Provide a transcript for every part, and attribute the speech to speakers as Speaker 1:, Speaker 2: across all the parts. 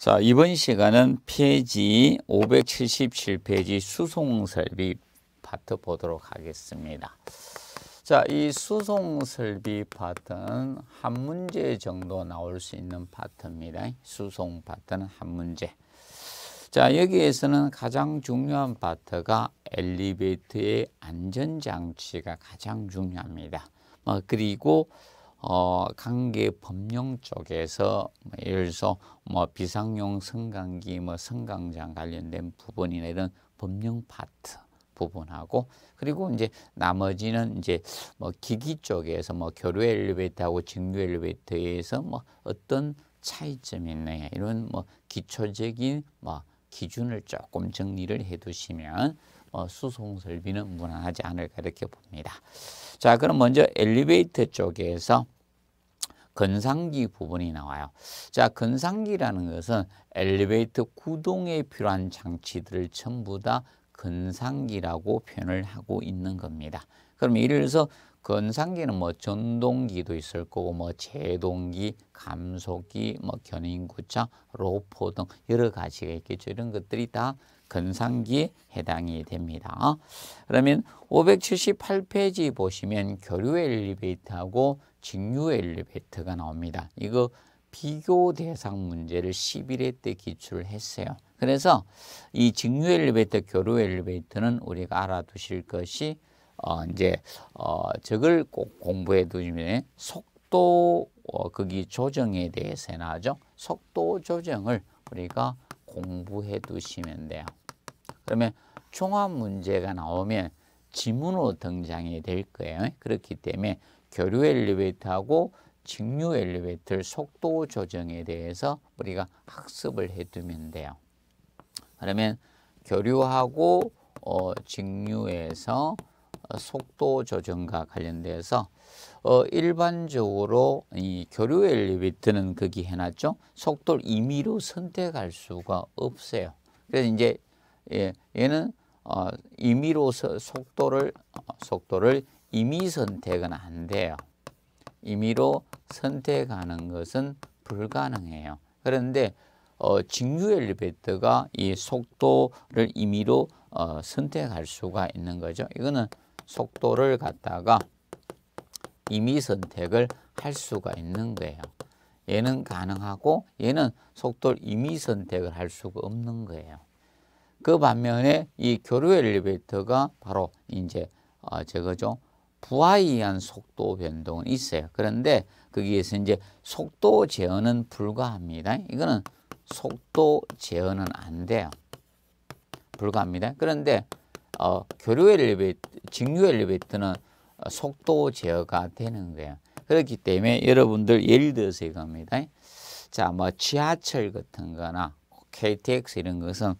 Speaker 1: 자, 이번 시간은 페이지 577페이지 수송설비 파트 보도록 하겠습니다. 자, 이 수송설비 파트는 한 문제 정도 나올 수 있는 파트입니다. 수송 파트는 한 문제. 자, 여기에서는 가장 중요한 파트가 엘리베이터의 안전장치가 가장 중요합니다. 뭐, 그리고 어, 관계 법령 쪽에서 뭐 예를 들어서 뭐 비상용 성관기, 뭐 성강장 관련된 부분이나 이런 법령 파트 부분하고 그리고 이제 나머지는 이제 뭐 기기 쪽에서 뭐 교류 엘리베이터하고 직류 엘리베이터에서 뭐 어떤 차이점이 있느냐 이런 뭐 기초적인 뭐 기준을 조금 정리를 해 두시면 어, 수송설 비는 무난하지 않을까 이렇게 봅니다. 자, 그럼 먼저 엘리베이터 쪽에서 건상기 부분이 나와요. 자, 건상기라는 것은 엘리베이터 구동에 필요한 장치들을 전부 다 건상기라고 표현을 하고 있는 겁니다. 그럼 예를 들어서 건상기는 뭐 전동기도 있을 거고 뭐 제동기, 감속기, 뭐 견인구차, 로포 등 여러 가지가 있겠죠. 이런 것들이 다 근상기 해당이 됩니다. 그러면 578페이지 보시면 교류 엘리베이터하고 직류 엘리베이터가 나옵니다. 이거 비교 대상 문제를 11회 때기출 했어요. 그래서 이 직류 엘리베이터, 교류 엘리베이터는 우리가 알아두실 것이 어 이제 어 저걸 꼭 공부해 두시면 속도 어 거기 조정에 대해서 나죠. 속도 조정을 우리가 공부해 두시면 돼요. 그러면 종합 문제가 나오면 지문으로 등장이 될 거예요. 그렇기 때문에 교류 엘리베이터하고 직류 엘리베이터 속도 조정에 대해서 우리가 학습을 해두면 돼요. 그러면 교류하고 어, 직류에서 어, 속도 조정과 관련돼서 어, 일반적으로 이 교류 엘리베이터는 거기 해놨죠. 속도를 임의로 선택할 수가 없어요. 그래서 이제 예, 얘는 어, 임의로 속도를 어, 속도를 임의 선택은 안 돼요. 임의로 선택하는 것은 불가능해요. 그런데 어, 직류 엘리베이터가 이 속도를 임의로 어, 선택할 수가 있는 거죠. 이거는 속도를 갖다가 임의 선택을 할 수가 있는 거예요. 얘는 가능하고 얘는 속도를 임의 선택을 할 수가 없는 거예요. 그 반면에 이 교류 엘리베이터가 바로 이제 어, 저거죠. 부하에 의한 속도 변동은 있어요. 그런데 거기에서 이제 속도 제어는 불가합니다. 이거는 속도 제어는 안 돼요. 불가합니다. 그런데 어, 교류 엘리베이터, 직류 엘리베이터는 속도 제어가 되는 거예요. 그렇기 때문에 여러분들 예를 들어서 이겁니다. 자, 뭐 지하철 같은 거나 KTX 뭐 이런 것은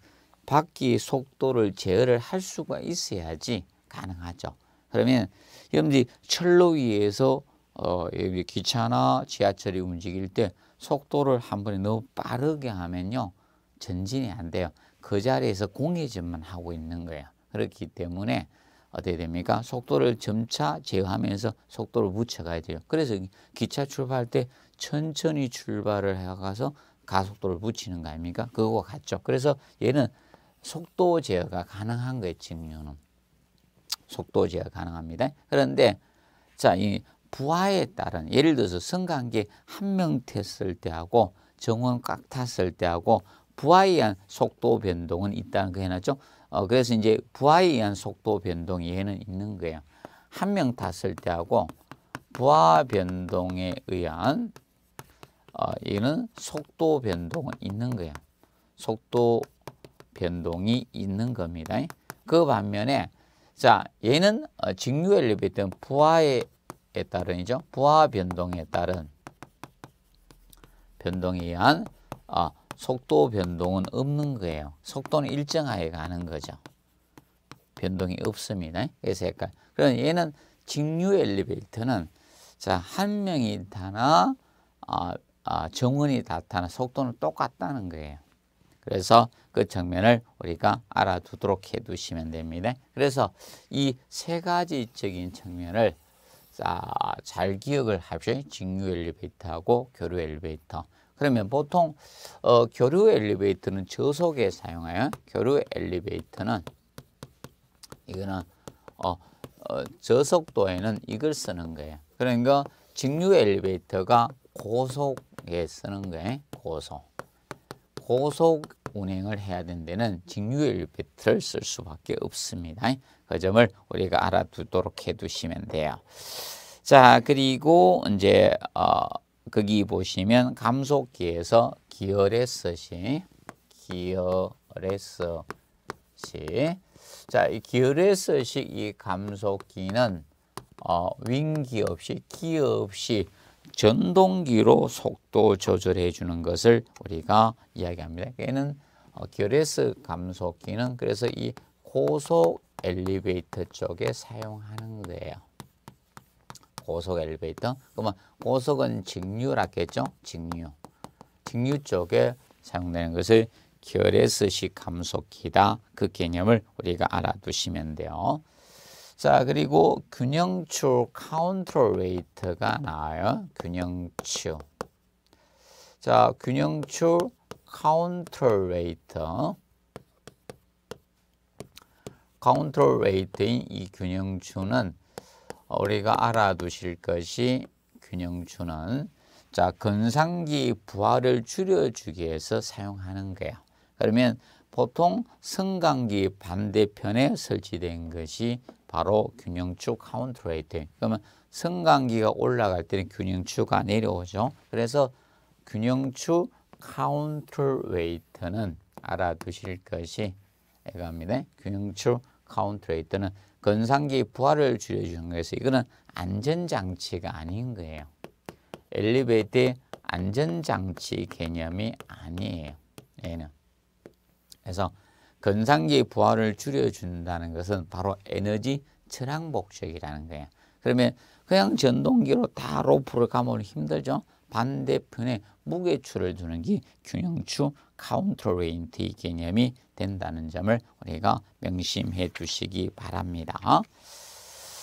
Speaker 1: 바퀴 속도를 제어를 할 수가 있어야지 가능하죠. 그러면 여러분들이 철로 위에서 어, 기차나 지하철이 움직일 때 속도를 한 번에 너무 빠르게 하면요. 전진이 안 돼요. 그 자리에서 공회전만 하고 있는 거예요. 그렇기 때문에 어떻게 됩니까? 속도를 점차 제어하면서 속도를 붙여가야 돼요. 그래서 기차 출발할 때 천천히 출발을 해가서 가속도를 붙이는 거 아닙니까? 그거 같죠. 그래서 얘는 속도 제어가 가능한 거예요. 직류는. 속도 제어 가능합니다. 그런데 자, 이 부하에 따른 예를 들어서 성관계 한명 탔을 때하고 정원 꽉 탔을 때하고 부하에 의한 속도 변동은 있다는 거 해놨죠. 어, 그래서 이제 부하에 의한 속도 변동 얘는 있는 거예요. 한 명 탔을 때하고 부하 변동에 의한 어, 얘는 속도 변동은 있는 거예요. 속도 변동이 있는 겁니다. 그 반면에 자 얘는 어, 직류연립에 따른 부하에 따른이죠. 부하 변동에 따른 변동에 의한 어, 속도 변동은 없는 거예요. 속도는 일정하게 가는 거죠. 변동이 없습니다. 그래서 헷갈. 그럼 얘는 직류 엘리베이터는 자한 명이 타나 어, 어, 정원이 다 타나 속도는 똑같다는 거예요. 그래서 그 정면을 우리가 알아두도록 해두시면 됩니다. 그래서 이 세 가지적인 측면을 잘 기억을 합시다. 직류 엘리베이터하고 교류 엘리베이터. 그러면 보통 어, 교류 엘리베이터는 저속에 사용하여 교류 엘리베이터는 이거는 어, 어, 저속도에는 이걸 쓰는 거예요. 그러니까 직류 엘리베이터가 고속에 쓰는 거예요. 고속. 고속 운행을 해야 된 데는 직류의 배트를 쓸 수밖에 없습니다. 그 점을 우리가 알아두도록 해두시면 돼요. 자 그리고 이제 어, 거기 보시면 감속기에서 기어레스시 기어레스시 자이 기어레스식 이 감속기는 어, 윙기 없이 기어 없이 전동기로 속도 조절해 주는 것을 우리가 이야기합니다. 얘는 결에스 어, 감속기는 그래서 이 고속 엘리베이터 쪽에 사용하는 거예요. 고속 엘리베이터. 그러면 고속은 직류라겠죠? 직류. 직류 쪽에 사용되는 것을 결에스식 감속기다. 그 개념을 우리가 알아두시면 돼요. 자, 그리고 균형추 카운트롤 레이트가 나와요. 균형추. 자, 균형추 카운트롤 레이트. 카운트롤 레이트인 이 균형추는 우리가 알아두실 것이 균형추는 자 근상기 부하를 줄여주기 위해서 사용하는 거예요. 그러면 보통 성강기 반대편에 설치된 것이 바로 균형축 카운트 레이트. 그러면 성관기가 올라갈 때는 균형추가 내려오죠. 그래서 균형추 카운트 레이트는 알아두실 것이 애갑니다. 균형추 카운트 레이트는 건상기 부하를 줄여주는 거에서 이거는 안전장치가 아닌 거예요. 엘리베이터 안전장치 개념이 아니에요. 얘는. 그래서 건상기의 부하를 줄여준다는 것은 바로 에너지 철항목적이라는 거예요. 그러면 그냥 전동기로 다 로프를 감으면 힘들죠. 반대편에 무게추를 두는 게 균형추 카운터레인트의 개념이 된다는 점을 우리가 명심해 두시기 바랍니다.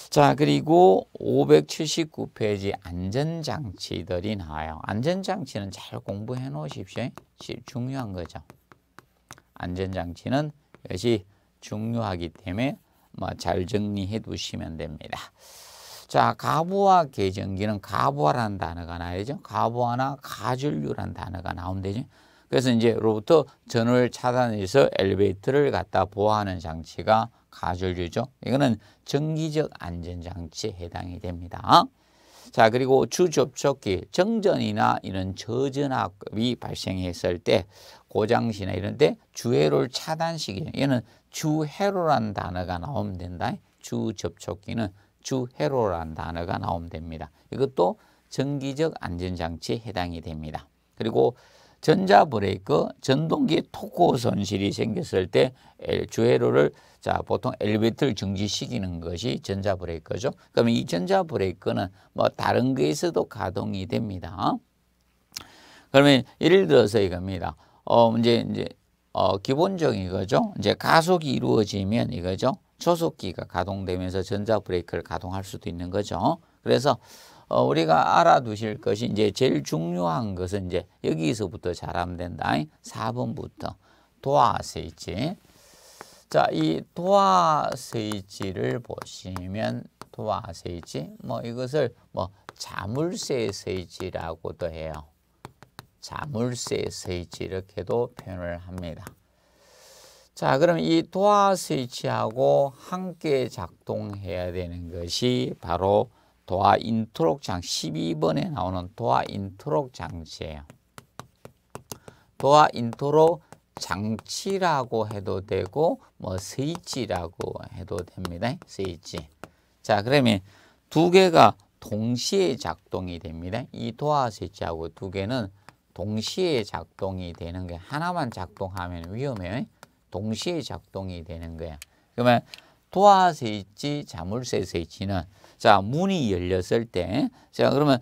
Speaker 1: 자 그리고 579페이지 안전장치들이 나와요. 안전장치는 잘 공부해 놓으십시오. 중요한 거죠. 안전장치는 이것이 중요하기 때문에 뭐 잘 정리해 두시면 됩니다. 자, 가부화 계정기는 가부화라는 단어가 나야죠. 가부화나 가전류라는 단어가 나오면 되죠. 그래서 이제 로부터 전원을 차단해서 엘리베이터를 갖다 보호하는 장치가 가전류죠. 이거는 전기적 안전장치에 해당이 됩니다. 자, 그리고 주접촉기, 정전이나 이런 저전압이 발생했을 때 고장시나 이런데 주회로를 차단시키는 얘는 주회로란 단어가 나오면 된다. 주접촉기는 주회로란 단어가 나오면 됩니다. 이것도 전기적 안전장치에 해당이 됩니다. 그리고 전자브레이크, 전동기의 토크 손실이 생겼을 때 주회로를 자 보통 엘리베이터를 중지시키는 것이 전자브레이크죠. 그러면 이 전자브레이크는 뭐 다른 거에서도 가동이 됩니다. 그러면 예를 들어서 이겁니다. 어 이제 이제 어 기본적인 거죠 이제 가속이 이루어지면 이거죠. 초속기가 가동되면서 전자 브레이크를 가동할 수도 있는 거죠. 그래서 어 우리가 알아두실 것이 이제 제일 중요한 것은 이제 여기서부터 잘하면 된다. 4번부터 도화 스위치. 자, 이 도화 스위치를 보시면 도화 스위치 뭐 이것을 뭐 자물쇠 스위치라고도 해요. 자물쇠 스위치 이렇게도 표현을 합니다. 자, 그럼 이 도화 스위치하고 함께 작동해야 되는 것이 바로 도화 인트록 장 12번에 나오는 도화 인트록 장치예요. 도화 인트록 장치라고 해도 되고 뭐 스위치라고 해도 됩니다. 스위치. 자, 그러면 두 개가 동시에 작동이 됩니다. 이 도화 스위치하고 두 개는 동시에 작동이 되는 거야. 하나만 작동하면 위험해. 동시에 작동이 되는 거야. 그러면 도화세 지 자물쇠 세지는자 문이 열렸을 때자 그러면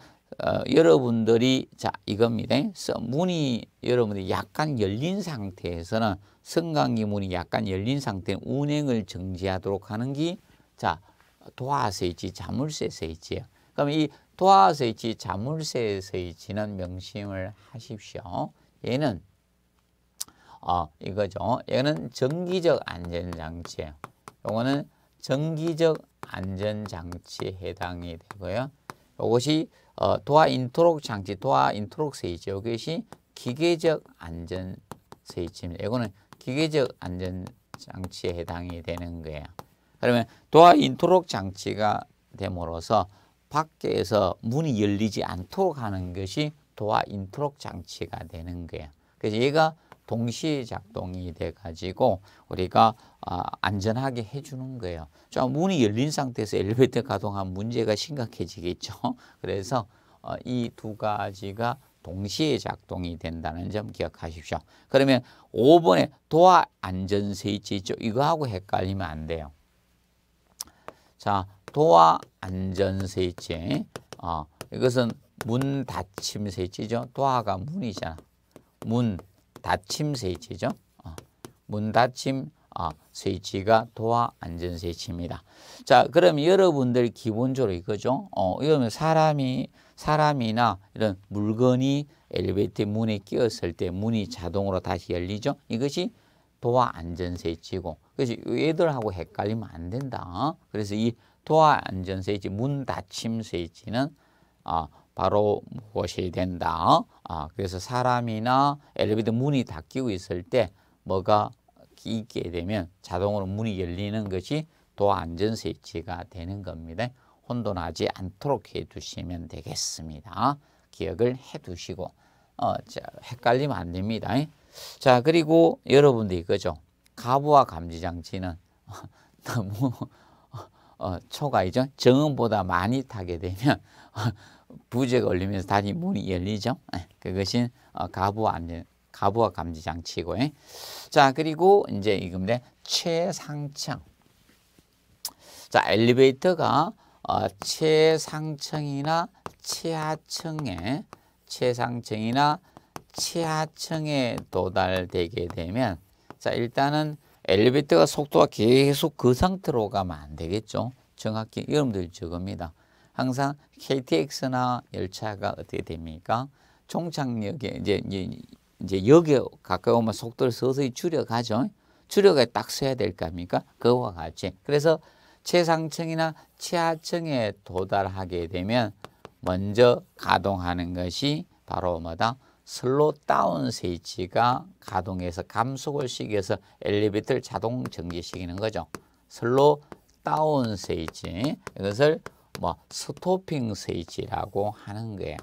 Speaker 1: 어, 여러분들이 자 이겁니다. 문이 여러분들이 약간 열린 상태에서는 성강기 문이 약간 열린 상태는 운행을 정지하도록 하는 게자 도화세 지 자물쇠 세있지요 그럼 이 도화서이지 자물쇠에서의 지는 명심을 하십시오. 얘는 어, 이거죠. 얘는 정기적 안전장치예요. 요거는 정기적 안전장치에 해당이 되고요. 요것이 어, 도화 인트록 장치, 도화 인트록 세이지. 요것이 기계적 안전 세이지입니다. 이거는 기계적 안전 장치에 해당이 되는 거예요. 그러면 도화 인트록 장치가 됨으로써 밖에서 문이 열리지 않도록 하는 것이 도화 인트록 장치가 되는 거예요. 그래서 얘가 동시 작동이 돼가지고 우리가 어, 안전하게 해주는 거예요. 자 문이 열린 상태에서 엘리베이터 가동한 문제가 심각해지겠죠. 그래서 어, 이두 가지가 동시에 작동이 된다는 점 기억하십시오. 그러면 5번에 도화 안전 스위치 있죠. 이거하고 헷갈리면 안 돼요. 자, 도와 안전세제 어, 이것은 문 닫힘 세제죠. 도화가 문이잖아. 문 닫힘 세제죠. 어, 문 닫힘 아, 어, 세치가 도화 안전 세치입니다. 자, 그럼 여러분들 기본적으로 이거죠. 어, 이러면 사람이 사람이나 이런 물건이 엘리베이터 문에 끼었을 때 문이 자동으로 다시 열리죠. 이것이 도화 안전 세치고. 그래서 얘들하고 헷갈리면 안 된다. 그래서 이 도화 안전세지, 문 닫힘 세지는 어, 아, 바로 무엇이 된다. 어, 그래서 사람이나 엘리베이터 문이 닫히고 있을 때 뭐가 있게 되면 자동으로 문이 열리는 것이 도화 안전 세지가 되는 겁니다. 혼돈하지 않도록 해두시면 되겠습니다. 기억을 해두시고 어, 자, 헷갈리면 안 됩니다. 자 그리고 여러분들 이거죠. 가부와 감지 장치는 너무 어, 초과이죠. 정음보다 많이 타게 되면 어, 부재 걸리면서 다시 문이 열리죠. 예, 그것이 어, 가부 안전 가부와 감지 장치고. 자 그리고 이제 이겁니다. 최상층. 자 엘리베이터가 어, 최상층이나 최하층에 최상층이나 최하층에 도달되게 되면 자 일단은 엘리베이터가 속도가 계속 그 상태로 가면 안 되겠죠. 정확히 여러분들 적읍니다. 항상 KTX나 열차가 어떻게 됩니까? 종착역에 이제 이제 역에 가까이 오면 속도를 서서히 줄여가죠. 줄여가 딱 서야 될 거 아닙니까? 그와 같이. 그래서 최상층이나 최하층에 도달하게 되면 먼저 가동하는 것이 바로 뭐다? 슬로다운 스위치가 가동해서 감속을 시켜서 엘리베이터를 자동 정지시키는 거죠. 슬롯다운 스위치 이것을 뭐 스토핑 스위치라고 하는 거예요.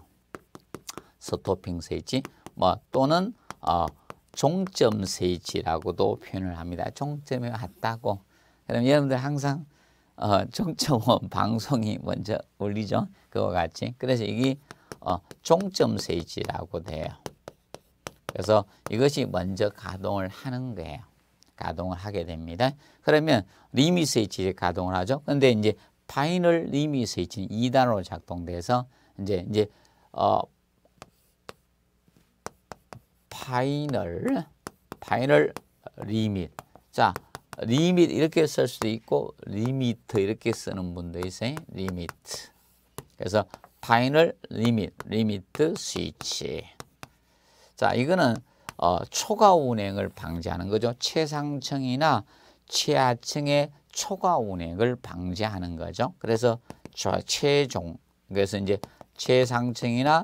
Speaker 1: 스토핑 스위치 뭐 또는 어, 종점 스위치라고도 표현을 합니다. 종점에 왔다고. 그럼 여러분들 항상 어, 종점 방송이 먼저 울리죠. 그와 같이. 그래서 이게 어, 종점 세위치라고 돼요. 그래서 이것이 먼저 가동을 하는 거예요. 가동을 하게 됩니다. 그러면 리밋 스위치 가동을 하죠. 근데 이제 파이널 리밋 스위는 2단으로 작동돼서 이제 이제 어 파이널 파이널 리밋. 자, 리밋 이렇게 쓸 수도 있고 리미트 이렇게 쓰는 분도 있어요. 리미트. 그래서 파이널 리밋, 리미트 스위치. 자, 이거는 어, 초과 운행을 방지하는 거죠. 최상층이나 최하층의 초과 운행을 방지하는 거죠. 그래서 저, 최종, 그래서 이제 최상층이나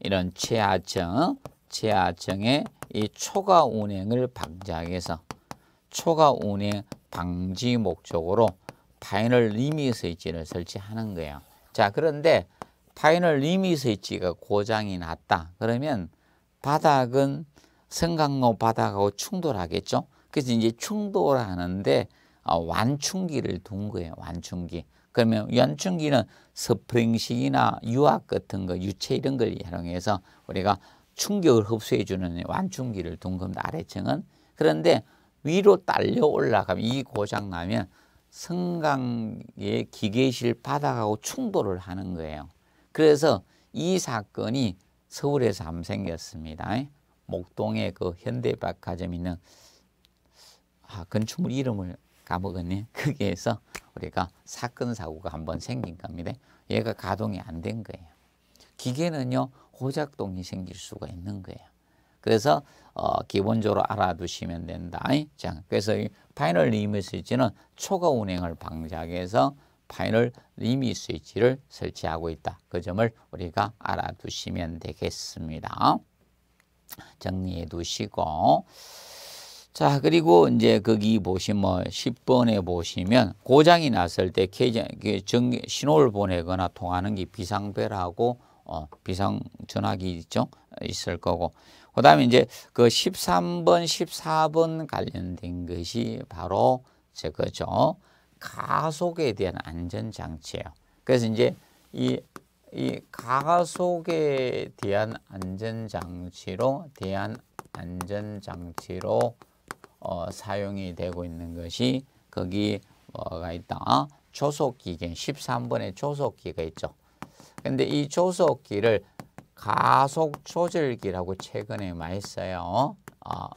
Speaker 1: 이런 최하층, 최하층의 이 초과 운행을 방지하기 위해서 초과 운행 방지 목적으로 파이널 리미 스위치를 설치하는 거예요. 자, 그런데 파이널 리밋 스위치가 고장이 났다. 그러면 바닥은 승강로 바닥하고 충돌하겠죠. 그래서 이제 충돌하는데 어, 완충기를 둔 거예요. 완충기. 그러면 완충기는 스프링식이나 유압 같은 거, 유체 이런 걸 이용해서 우리가 충격을 흡수해 주는 완충기를 둔 겁니다. 아래층은. 그런데 위로 딸려 올라가면 이 고장 나면 성강의 기계실 바닥하고 충돌을 하는 거예요. 그래서 이 사건이 서울에서 암 생겼습니다. 목동의 그 현대백화점 있는 아, 건축물 이름을 까먹었네. 거기에서 우리가 사건 사고가 한번 생긴 겁니다. 얘가 가동이 안 된 거예요. 기계는요 호작동이 생길 수가 있는 거예요. 그래서 어, 기본적으로 알아두시면 된다. 자, 그래서 이 파이널 리미스위치는 초과 운행을 방지해서 파이널 리미스위치를 설치하고 있다. 그 점을 우리가 알아두시면 되겠습니다. 정리해 두시고 자 그리고 이제 거기 보시면 10번에 뭐 보시면 고장이 났을 때 그 신호를 보내거나 통하는 게 비상벨하고 어, 비상 전화기 있죠 있을 거고 그 다음에 이제 그 13번, 14번 관련된 것이 바로 저거죠. 가속에 대한 안전장치예요. 그래서 이제 이, 이 가속에 대한 안전장치로, 대한 안전장치로 어, 사용이 되고 있는 것이 거기 뭐가 있다. 조속기계, 1 3번의 조속기가 있죠. 근데 이 조속기를 가속 조절기라고 최근에 많이 써요. 어,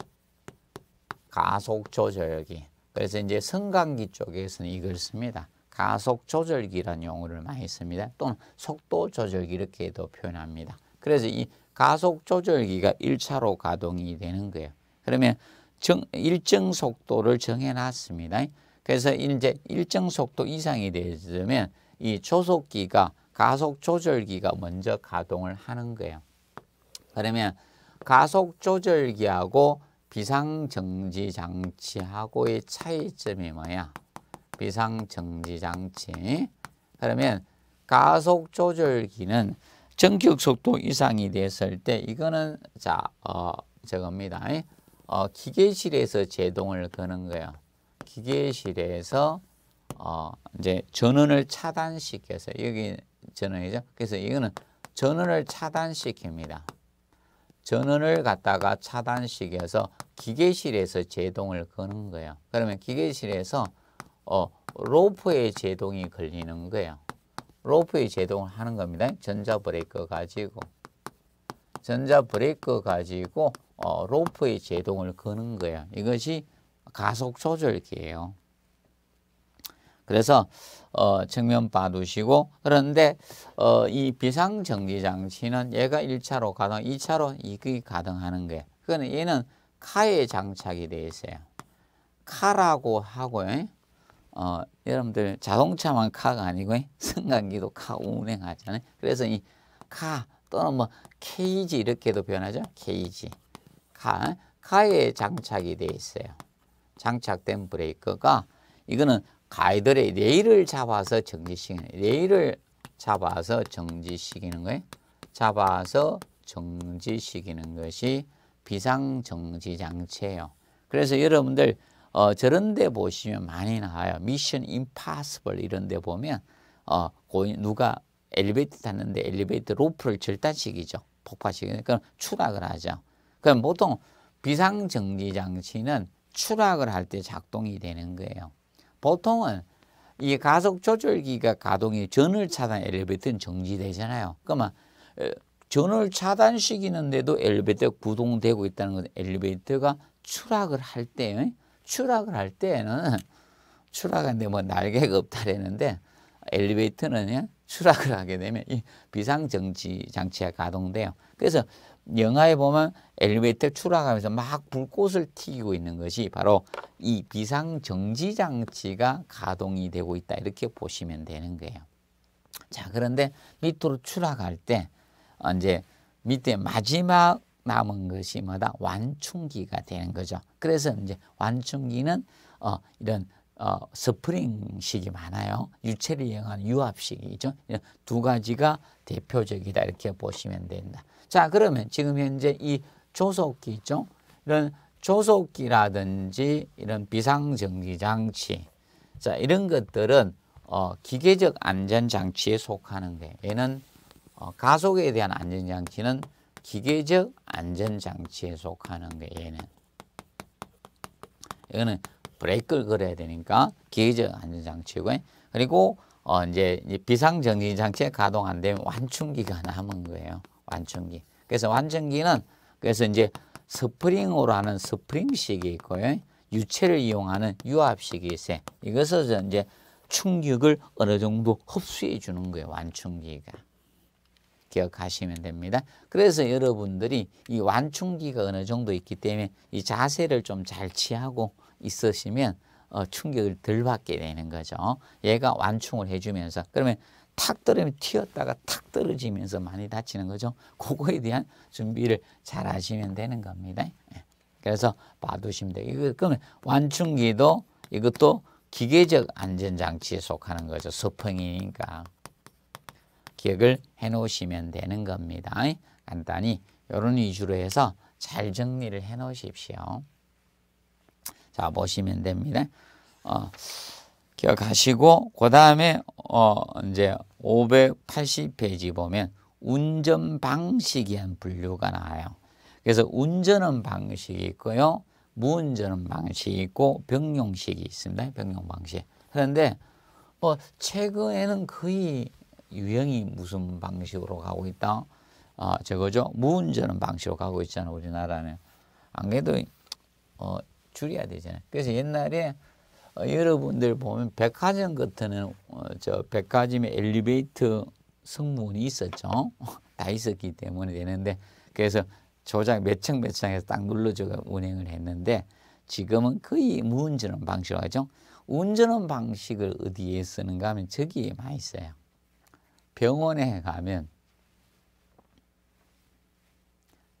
Speaker 1: 가속 조절기. 그래서 이제 성관기 쪽에서는 이걸 씁니다. 가속 조절기란 용어를 많이 씁니다. 또는 속도 조절기 이렇게도 표현합니다. 그래서 이 가속 조절기가 1차로 가동이 되는 거예요. 그러면 정, 일정 속도를 정해놨습니다. 그래서 이제 일정 속도 이상이 되면 어이 조속기가 가속 조절기가 먼저 가동을 하는 거예요. 그러면 가속 조절기하고 비상정지 장치하고의 차이점이 뭐야? 비상정지 장치. 그러면 가속 조절기는 전격 속도 이상이 됐을 때 이거는 자, 어, 저겁니다. 어, 기계실에서 제동을 거는 거예요. 기계실에서 어, 이제 전원을 차단시켜서 여기 전원이죠. 그래서 이거는 전원을 차단시킵니다. 전원을 갖다가 차단시켜서 기계실에서 제동을 거는 거예요. 그러면 기계실에서 어, 로프의 제동이 걸리는 거예요. 로프의 제동을 하는 겁니다. 전자브레이크 가지고 전자브레이크 가지고 어, 로프의 제동을 거는 거예요. 이것이 가속 조절기예요. 그래서 어, 측면 봐두시고 그런데 어, 이 비상정지 장치는 얘가 1차로 가동, 2차로 이게 가동하는 거예요. 그거는 얘는 카에 장착이 되 있어요. 카라고 하고 어, 여러분들 자동차만 카가 아니고 승강기도 카 운행하잖아요. 그래서 이 카 또는 뭐 케이지 이렇게도 변하죠. 케이지 카 카에 장착이 되 있어요. 장착된 브레이크가 이거는 가이드의 레일을 잡아서 정지시키는 레일을 잡아서 정지시키는 거예요. 잡아서 정지시키는 것이 비상정지 장치예요. 그래서 여러분들 어, 저런 데 보시면 많이 나와요. 미션 임파서블 이런 데 보면 어, 누가 엘리베이터 탔는데 엘리베이터 로프를 절단식이죠. 폭파식이니그러 추락을 하죠. 그럼 보통 비상정지 장치는 추락을 할 때 작동이 되는 거예요. 보통은 이 가속 조절기가 가동이 전월 차단 엘리베이터는 정지되잖아요. 그러면 어, 전월 차단 시기는데도 엘리베이터가 구동되고 있다는 건 엘리베이터가 추락을 할 때, 추락을 할 때에는 추락하데뭐 날개가 없다랬는데 엘리베이터는 추락을 하게 되면 이 비상정지 장치가 가동돼요. 그래서 영화에 보면 엘리베이터 추락하면서 막 불꽃을 튀기고 있는 것이 바로 이 비상정지 장치가 가동이 되고 있다 이렇게 보시면 되는 거예요. 자 그런데 밑으로 추락할 때 이제 밑에 마지막 남은 것이 뭐다 완충기가 되는 거죠. 그래서 이제 완충기는 어, 이런 어, 스프링식이 많아요. 유체를 이용한 유압식이죠. 두 가지가 대표적이다 이렇게 보시면 된다. 자, 그러면 지금 현재 이 조속기 있죠? 이런 조속기라든지 이런 비상정지 장치 자, 이런 것들은 어, 기계적 안전장치에 속하는 거 얘는 어, 가속에 대한 안전장치는 기계적 안전장치에 속하는 게 얘는. 이거는 브레이크를 걸어야 되니까 기계적 안전장치고 그리고 어, 이제 비상정지 장치에 가동 안 되면 완충기가 남은 거예요. 완전기. 그래서 완전기는 그래서 이제 스프링으로 하는 스프링식이 있고요. 유체를 이용하는 유압식이 있어요. 이것은 이제 충격을 어느 정도 흡수해 주는 거예요. 완충기가. 기억하시면 됩니다. 그래서 여러분들이 이 완충기가 어느 정도 있기 때문에 이 자세를 좀 잘 취하고 있으시면 어, 충격을 덜 받게 되는 거죠. 얘가 완충을 해주면서 그러면 탁 떨어지면 튀었다가 탁 떨어지면서 많이 다치는 거죠. 그거에 대한 준비를 잘 하시면 되는 겁니다. 예. 그래서 봐두시면 돼요. 그러면 완충기도 이것도 기계적 안전장치에 속하는 거죠. 소평이니까. 기억을 해놓으시면 되는 겁니다. 예. 간단히 이런 위주로 해서 잘 정리를 해놓으십시오. 자 보시면 됩니다. 어, 기억하시고 그 다음에 어, 이제 580페이지 보면 운전 방식에 한 분류가 나와요. 그래서 운전은 방식이 있고요. 무운전은 방식이 있고 병용식이 있습니다. 병용 방식. 그런데 뭐 최근에는 거의 유형이 무슨 방식으로 가고 있다? 아, 저거죠. 무운전은 방식으로 가고 있잖아요. 우리나라는. 안 그래도 어, 줄여야 되잖아요. 그래서 옛날에 어, 여러분들 보면 백화점 같은 데 어, 저 백화점에 엘리베이터 성문이 있었죠. 다 있었기 때문에 되는데 그래서 조작 몇층 몇 층에서 딱 눌러주고 운행을 했는데 지금은 거의 무운전 방식으로 하죠. 운전 방식을 어디에 쓰는가 하면 저기에 많이 써요. 병원에 가면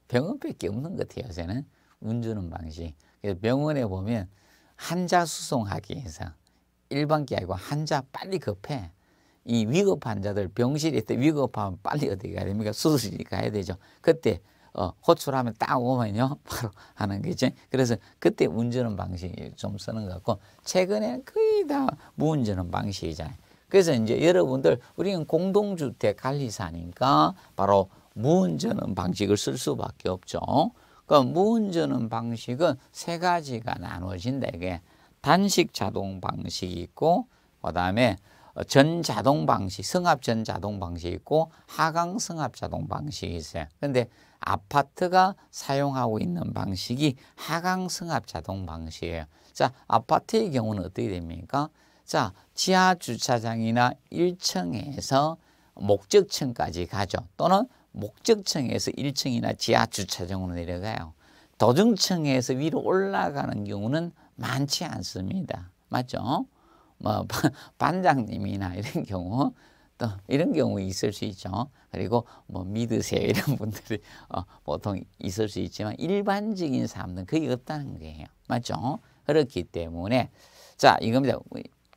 Speaker 1: 병원밖에 없는 것 같아요. 요새는 운전 방식. 그래서 병원에 보면 한자 수송하기 위해서 일반기 아니고 한자 빨리 급해. 이 위급 환자들 병실에 있다 위급하면 빨리 어디 가야 됩니까? 수술실 가야 되죠. 그때 어, 호출하면 딱 오면요. 바로 하는 거지. 그래서 그때 운전은 방식이 좀 쓰는 것 같고 최근에 거의 다 무운전은 방식이잖아요. 그래서 이제 여러분들 우리는 공동주택 관리사니까 바로 무운전은 방식을 쓸 수밖에 없죠. 그러니까 문주는 방식은 세 가지가 나눠진다. 이게 단식 자동 방식이 있고 그다음에 전자동 방식, 승합 전자동 방식이 있고 하강 승합 자동 방식이 있어요. 근데 아파트가 사용하고 있는 방식이 하강 승합 자동 방식이에요. 자, 아파트의 경우는 어떻게 됩니까? 자, 지하 주차장이나 1층에서 목적층까지 가죠. 또는 목적층에서 1층이나 지하 주차장으로 내려가요. 도중층에서 위로 올라가는 경우는 많지 않습니다. 맞죠? 뭐 반장님이나 이런 경우 또 이런 경우 있을 수 있죠. 그리고 뭐 믿으세요 이런 분들이 어, 보통 있을 수 있지만 일반적인 사람들은 거의 없다는 거예요. 맞죠? 그렇기 때문에 자 이겁니다.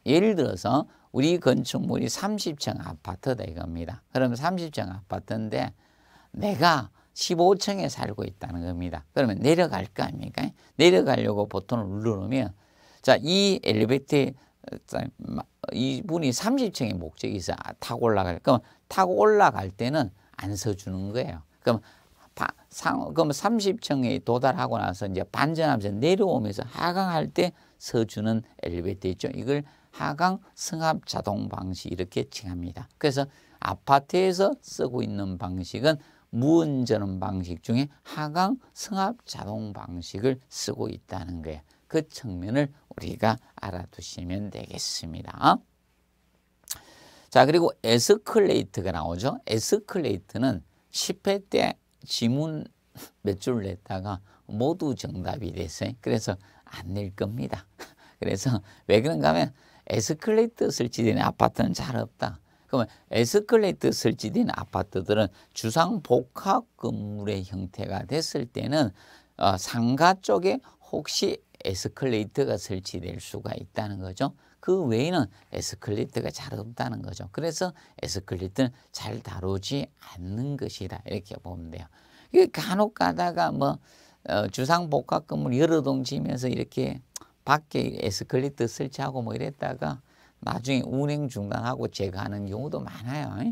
Speaker 1: 예를 들어서 우리 건축물이 30층 아파트다 이겁니다. 그럼 30층 아파트인데 내가 15층에 살고 있다는 겁니다. 그러면 내려갈 거 아닙니까? 내려가려고 버튼을 누르면 자, 이 엘리베이터 이분이 30층의 목적이 있어 아, 타고 올라갈 그럼 타고 올라갈 때는 안 서주는 거예요. 그럼 바, 상, 그럼 30층에 도달하고 나서 이제 반전하면서 내려오면서 하강할 때 서주는 엘리베이터 있죠. 이걸 하강 승합 자동 방식 이렇게 칭합니다. 그래서 아파트에서 쓰고 있는 방식은 무언전원 방식 중에 하강 승합 자동 방식을 쓰고 있다는 거예요. 그 측면을 우리가 알아두시면 되겠습니다. 자 그리고 에스클레이트가 나오죠. 에스클레이트는 10회 때 지문 몇 줄 냈다가 모두 정답이 됐어요. 그래서 안 낼 겁니다. 그래서 왜 그런가 하면 에스클레이터 쓸지 전에 아파트는 잘 없다. 그러면 에스컬레이터 설치된 아파트들은 주상 복합 건물의 형태가 됐을 때는 어, 상가 쪽에 혹시 에스컬레이터가 설치될 수가 있다는 거죠. 그 외에는 에스컬레이터가 잘 없다는 거죠. 그래서 에스컬레이터는 잘 다루지 않는 것이다. 이렇게 보면 돼요. 이게 간혹 가다가 뭐 어, 주상복합 건물 여러 동 지면서 이렇게 밖에 에스컬레이터 설치하고 뭐 이랬다가 나중에 운행 중단하고 제거하는 경우도 많아요.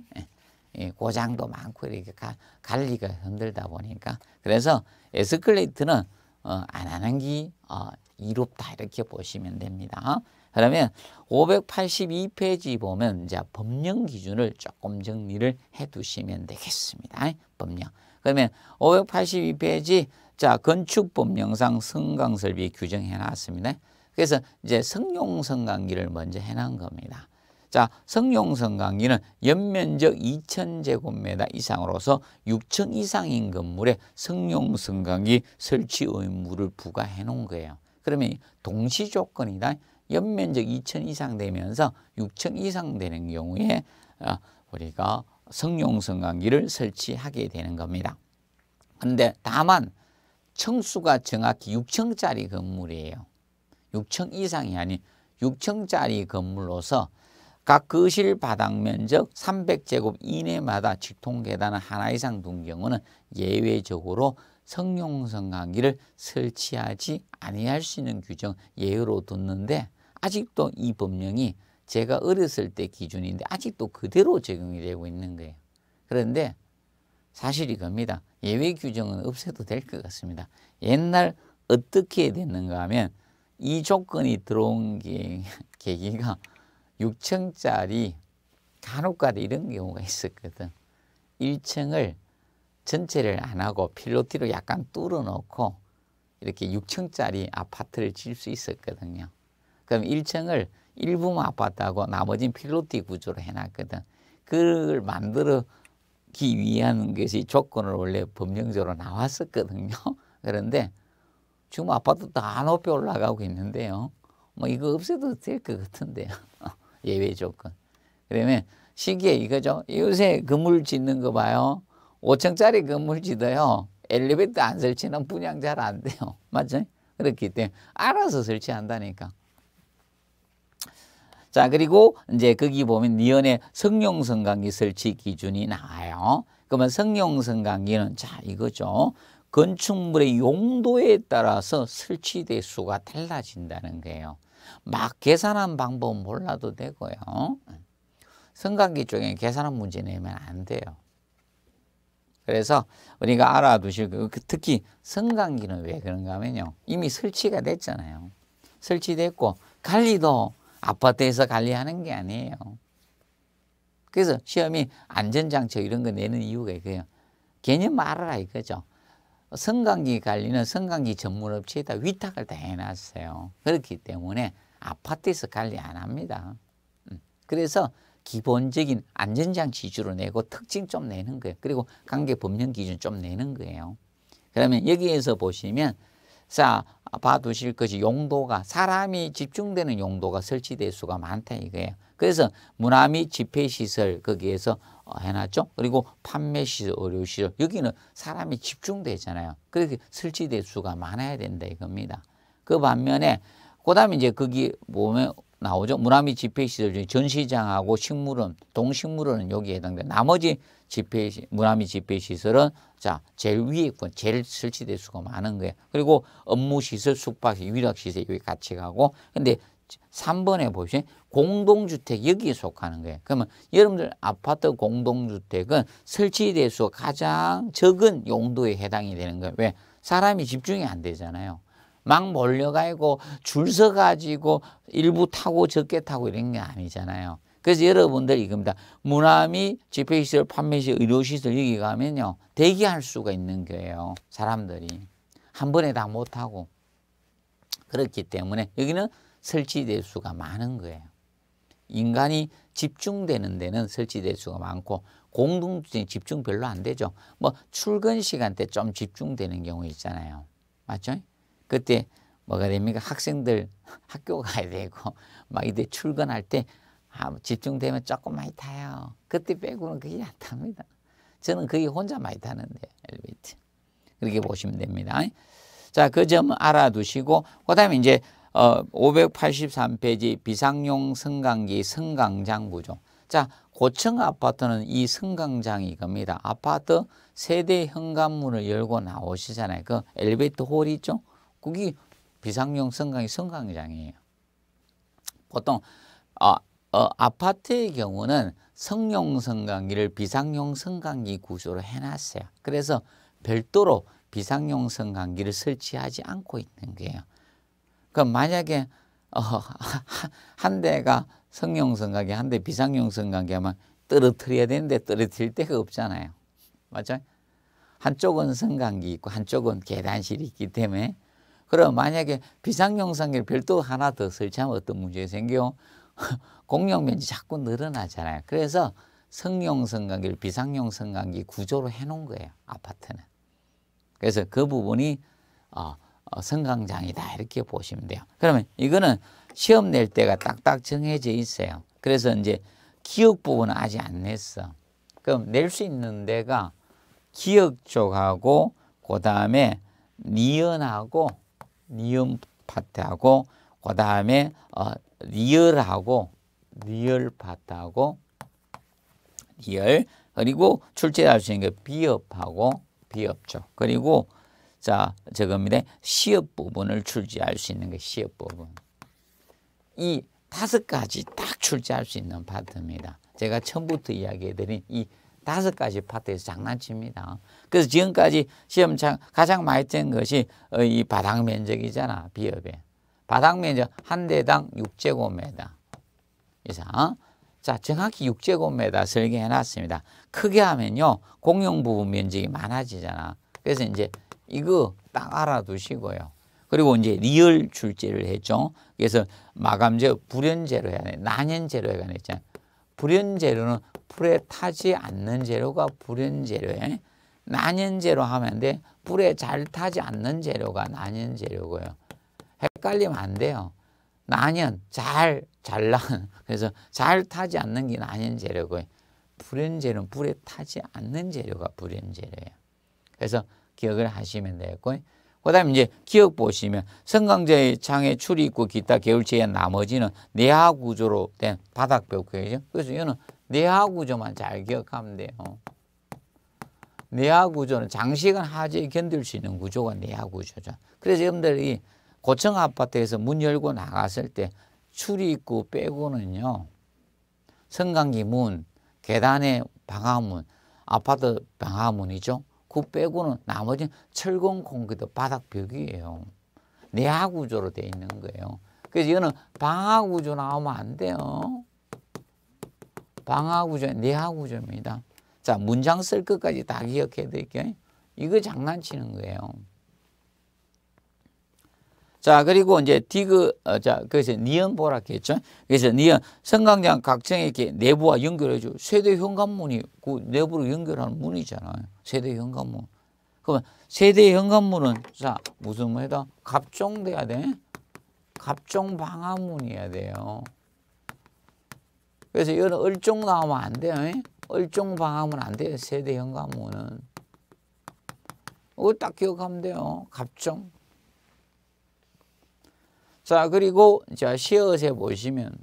Speaker 1: 예, 고장도 많고 이렇게 관리가 힘들다 보니까 그래서 에스컬레이터는 어, 안 하는 게 어, 이롭다 이렇게 보시면 됩니다. 그러면 582페이지 보면 이제 법령 기준을 조금 정리를 해 두시면 되겠습니다. 법령. 그러면 582페이지 자 건축법령상 성강설비 규정해 놨습니다. 그래서 이제 성룡성강기를 먼저 해놓은 겁니다. 자, 성룡성강기는 연면적 2,000제곱미터 이상으로서 6층 이상인 건물에 성룡성강기 설치 의무를 부과해 놓은 거예요. 그러면 동시 조건이다. 연면적 2,000 이상 되면서 6 0 이상 되는 경우에 어, 우리가 성룡성강기를 설치하게 되는 겁니다. 그런데 다만 층수가 정확히 6층짜리 건물이에요. 6층 이상이 아닌 6층짜리 건물로서 각 거실 바닥 면적 300제곱 이내마다 직통 계단 하나 이상 둔 경우는 예외적으로 성용성 강기를 설치하지 아니할 수 있는 규정 예외로 뒀는데 아직도 이 법령이 제가 어렸을 때 기준인데 아직도 그대로 적용이 되고 있는 거예요. 그런데 사실 이겁니다. 예외 규정은 없애도 될 것 같습니다. 옛날 어떻게 됐는가 하면 이 조건이 들어온 게, 계기가 6층짜리 간혹가다 이런 경우가 있었거든. 1층을 전체를 안 하고 필로티로 약간 뚫어 놓고 이렇게 6층짜리 아파트를 지수 있었거든요. 그럼 1층을 일부 아파트하고 나머진 필로티 구조로 해놨거든. 그걸 만들기 위한 것이 조건을 원래 법령적으로 나왔었거든요. 그런데 지금 아파트 다 높이 올라가고 있는데요. 뭐 이거 없애도 될 것 같은데요. 예외 조건. 그러면 시기에 이거죠. 요새 건물 짓는 거 봐요. 5층짜리 건물 지도요. 엘리베이터 안 설치는 분양 잘 안 돼요. 맞죠? 그렇기 때문에 알아서 설치한다니까. 자, 그리고 이제 거기 보면 니언의 성룡성강기 설치 기준이 나와요. 그러면 성룡성강기는 자, 이거죠. 건축물의 용도에 따라서 설치 대수가 달라진다는 거예요. 막 계산한 방법 몰라도 되고요. 성관계 쪽에 계산한 문제 내면 안 돼요. 그래서 우리가 알아두시고 그, 그 특히 성관계는 왜 그런가 하면요. 이미 설치가 됐잖아요. 설치됐고 관리도 아파트에서 관리하는 게 아니에요. 그래서 시험이 안전장치 이런 거 내는 이유가 이거예요. 개념 알아라 이거죠. 성관기 관리는 성관기 전문업체에다 위탁을 다 해놨어요. 그렇기 때문에 아파트에서 관리 안 합니다. 음. 그래서 기본적인 안전장치 위주로 내고 특징 좀 내는 거예요. 그리고 관계 법령 기준 좀 내는 거예요. 그러면 여기에서 보시면 자 봐두실 것이 용도가 사람이 집중되는 용도가 설치될 수가 많다 이거예요. 그래서 문화 및 집회시설 거기에서 어, 해놨죠. 그리고 판매 시설, 의료 시설 여기는 사람이 집중되잖아요. 그렇게설치될 수가 많아야 된다 이겁니다. 그 반면에 그다음에 이제 거기 보면 나오죠. 문화미 집회 시설 중에 전시장하고 식물은동식물은 여기에 해당돼. 나머지 집회 문화미 집회 시설은 자 제일 위에 있고 제일 설치될 수가 많은 거예요. 그리고 업무 시설, 숙박 시설, 유락 시설 여기 같이 가고 근데 3번에 보시면 공동주택 여기에 속하는 거예요. 그러면 여러분들 아파트 공동주택은 설치 대수 가장 적은 용도에 해당이 되는 거예요. 왜? 사람이 집중이 안 되잖아요. 막 몰려가고 줄 서가지고 일부 타고 적게 타고 이런 게 아니잖아요. 그래서 여러분들 이겁니다. 문화미 집회시설, 판매시설, 의료시설 여기 가면요. 대기할 수가 있는 거예요. 사람들이. 한 번에 다 못하고. 그렇기 때문에 여기는 설치될수가 많은 거예요. 인간이 집중되는 데는 설치대수가 많고 공동체 집중 별로 안 되죠. 뭐 출근 시간 때 좀 집중되는 경우 있잖아요. 맞죠? 그때 뭐가 됩니까? 학생들 학교 가야 되고 막 이때 출근할 때 아, 집중되면 조금 많이 타요. 그때 빼고는 그게 안 탑니다. 저는 그게 혼자 많이 타는데 엘리베이터. 그렇게 보시면 됩니다. 자, 그 점 알아두시고 그다음에 이제 583페이지 어, 비상용 승강기 승강장 구조. 자, 고층 아파트는 이 승강장이 겁니다. 아파트 세대 현관문을 열고 나오시잖아요. 그 엘리베이터 홀 있죠? 그게 비상용 승강이 승강장이에요. 보통 어, 어, 아파트의 경우는 성용 승강기를 비상용 승강기 구조로 해놨어요. 그래서 별도로 비상용 승강기를 설치하지 않고 있는 거예요. 그럼 그러니까 만약에 어, 한 대가 성용성 관계, 한 대 비상용성 관계하면 떨어뜨려야 되는데 떨어뜨릴 데가 없잖아요. 맞죠? 한쪽은 성관계 있고 한쪽은 계단실이 있기 때문에 그럼 만약에 비상용성계를 관 별도 하나 더 설치하면 어떤 문제가 생겨? 요 공용면이 자꾸 늘어나잖아요. 그래서 성용성관계를 비상용성관계 구조로 해놓은 거예요. 아파트는. 그래서 그 부분이 어, 어, 성강장이다 이렇게 보시면 돼요. 그러면 이거는 시험 낼 때가 딱딱 정해져 있어요. 그래서 이제 기억 부분은 아직 안 냈어. 그럼 낼 수 있는 데가 기억 쪽하고 그 다음에 니은하고 니은 파트하고 그 다음에 어, 리얼하고 리얼 파트하고 리얼 그리고 출제할 수 있는 게 비업하고 비업 쪽 그리고 자, 저겁니다. 시업 부분을 출제할 수 있는 게 시업 부분. 이 다섯 가지 딱 출제할 수 있는 파트입니다. 제가 처음부터 이야기해드린 이 다섯 가지 파트에서 장난칩니다. 그래서 지금까지 시험 장 가장 많이 된 것이 어, 이 바닥 면적이잖아, 비업에. 바닥 면적 한 대당 6제곱미터 이상. 자, 정확히 6제곱미터 설계해 놨습니다. 크게 하면요, 공용 부분 면적이 많아지잖아. 그래서 이제 이거 딱 알아두시고요. 그리고 이제 리얼 출제를 했죠. 그래서 마감제 불연제로 해야 돼. 난연제로 해야 되잖아요. 불연제로는 불에 타지 않는 재료가 불연재료에 난연재료 하면 돼. 불에 잘 타지 않는 재료가 난연재료고요. 헷갈리면 안 돼요. 난연, 잘, 잘나. 그래서 잘 타지 않는 게 난연재료고요. 불연재료는 불에 타지 않는 재료가 불연재료예요. 그래서 기억을 하시면 되겠고 그 다음에 이제 기억 보시면 성강제의 창에 출입구 기타 개울체의 나머지는 내하 구조로 된 바닥벽 구이죠 그래서 이거는 내하 구조만 잘 기억하면 돼요. 내하 구조는 장시간 하지에 견딜 수 있는 구조가 내하 구조죠. 그래서 여러분들이 고층 아파트에서 문 열고 나갔을 때출입구 빼고는요. 성강기 문, 계단의 방화문, 아파트 방화문이죠. 그 빼고는 나머지는 철근 공기도 바닥 벽이에요. 내하 구조로 돼 있는 거예요. 그래서 이거는 방하 구조 나오면 안 돼요. 방하 구조, 내하 구조입니다. 자, 문장 쓸 것까지 다 기억해 드릴게요. 이거 장난치는 거예요. 자, 그리고 이제 디그, 어, 자, 그래서 니은 보라 했죠. 그래서 니은 성강장 각층에 이렇게 내부와 연결해줘. 세대 현관문이 그 내부로 연결하는 문이잖아요. 세대 현관문. 그러면 세대 현관문은 자, 무슨 말이다? 갑종돼야 돼. 갑종 방화문이어야 돼요. 그래서 이거는 얼종 나오면 안 돼요. 얼종 방화문 안 돼요. 세대 현관문은. 그거 딱 기억하면 돼요. 갑종. 자, 그리고 자, 시옷에 보시면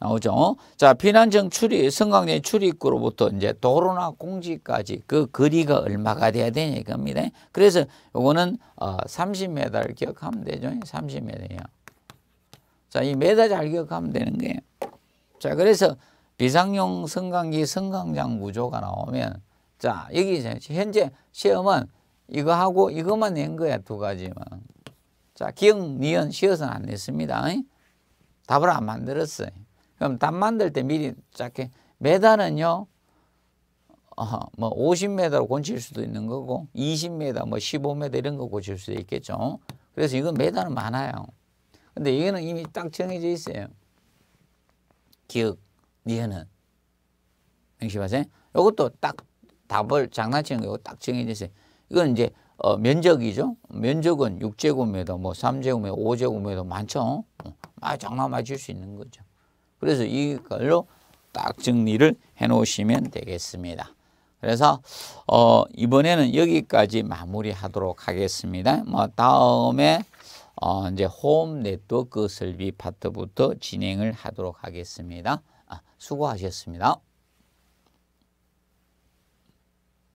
Speaker 1: 나오죠. 어? 자, 피난정 출입, 성강대 출입구로부터 이제 도로나 공지까지 그 거리가 얼마가 돼야 되냐 이겁니다. 그래서 요거는 어, 30m를 기억하면 되죠. 30m예요. 자, 이 메다 잘 기억하면 되는 거예요. 자, 그래서 비상용 성강기 성강장 구조가 나오면 자, 여기 이 현재 시험은 이거하고 이것만 낸 거야, 두 가지만. 자, 기억, 니은, 쉬어서는 안됐습니다 답을 안 만들었어요. 그럼 답 만들 때 미리 짧게 메달은요. 어, 뭐 50m 고칠 수도 있는 거고 20m 뭐 15m 이런 거 고칠 수도 있겠죠. 그래서 이건 메달은 많아요. 근데 이거는 이미 딱 정해져 있어요. 기억, 니은은. 명심하세요. 이것도 딱 답을 장난치는 거고 딱 정해져 있어요. 이건 이제 어, 면적이죠. 면적은 6제곱미터, 뭐 3제곱미터, 5제곱미터 많죠. 아, 장난 맞을 수 있는 거죠. 그래서 이걸로 딱 정리를 해 놓으시면 되겠습니다. 그래서 어, 이번에는 여기까지 마무리하도록 하겠습니다. 뭐 다음에 어, 이제 홈 네트워크 설비 파트부터 진행을 하도록 하겠습니다. 아, 수고하셨습니다.